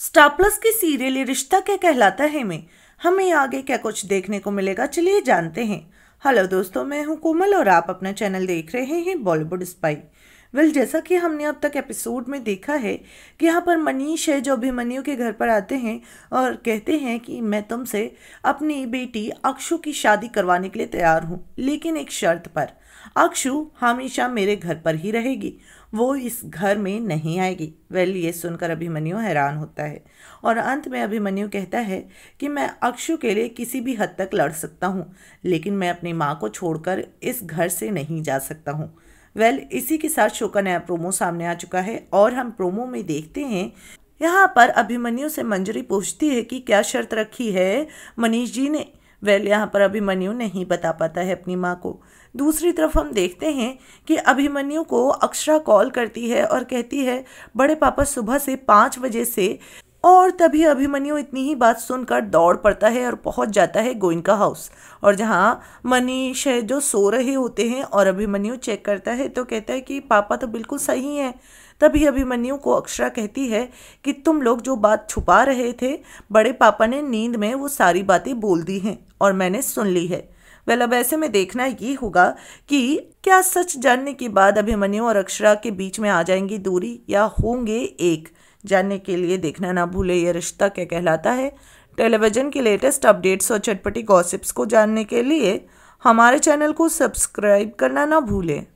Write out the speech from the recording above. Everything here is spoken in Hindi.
स्टार प्लस की सीरियल रिश्ता क्या कहलाता है में हमें आगे क्या कुछ देखने को मिलेगा चलिए जानते हैं हेलो दोस्तों मैं हूं कोमल और आप अपना चैनल देख रहे हैं बॉलीवुड स्पाई वेल well, जैसा कि हमने अब तक एपिसोड में देखा है कि यहाँ पर मनीष है जो अभिमन्यु के घर पर आते हैं और कहते हैं कि मैं तुमसे अपनी बेटी अक्षु की शादी करवाने के लिए तैयार हूँ लेकिन एक शर्त पर अक्षु हमेशा मेरे घर पर ही रहेगी वो इस घर में नहीं आएगी वेल well, ये सुनकर अभिमन्यु हैरान होता है और अंत में अभिमन्यु कहता है कि मैं अक्षु के लिए किसी भी हद तक लड़ सकता हूँ लेकिन मैं अपनी माँ को छोड़कर इस घर से नहीं जा सकता हूँ वेल well, इसी के साथ शो का नया प्रोमो सामने आ चुका है और हम प्रोमो में देखते हैं यहाँ पर अभिमन्यु से मंजरी पूछती है कि क्या शर्त रखी है मनीष जी ने वेल well, यहाँ पर अभिमन्यु नहीं बता पाता है अपनी माँ को दूसरी तरफ हम देखते हैं कि अभिमन्यु को अक्षरा कॉल करती है और कहती है बड़े पापा सुबह से पाँच बजे से और तभी अभिमन्यु इतनी ही बात सुनकर दौड़ पड़ता है और पहुंच जाता है गोइंका हाउस और जहाँ मनीष है जो सो रहे होते हैं और अभिमन्यु चेक करता है तो कहता है कि पापा तो बिल्कुल सही हैं तभी अभिमन्यु को अक्षरा कहती है कि तुम लोग जो बात छुपा रहे थे बड़े पापा ने नींद में वो सारी बातें बोल दी हैं और मैंने सुन ली है वेल अब ऐसे में देखना ये होगा कि क्या सच जानने के बाद अभिमन्यु और अक्षरा के बीच में आ जाएंगी दूरी या होंगे एक जानने के लिए देखना ना भूले ये रिश्ता क्या कहलाता है टेलीविज़न के लेटेस्ट अपडेट्स और चटपटी गॉसिप्स को जानने के लिए हमारे चैनल को सब्सक्राइब करना ना भूलें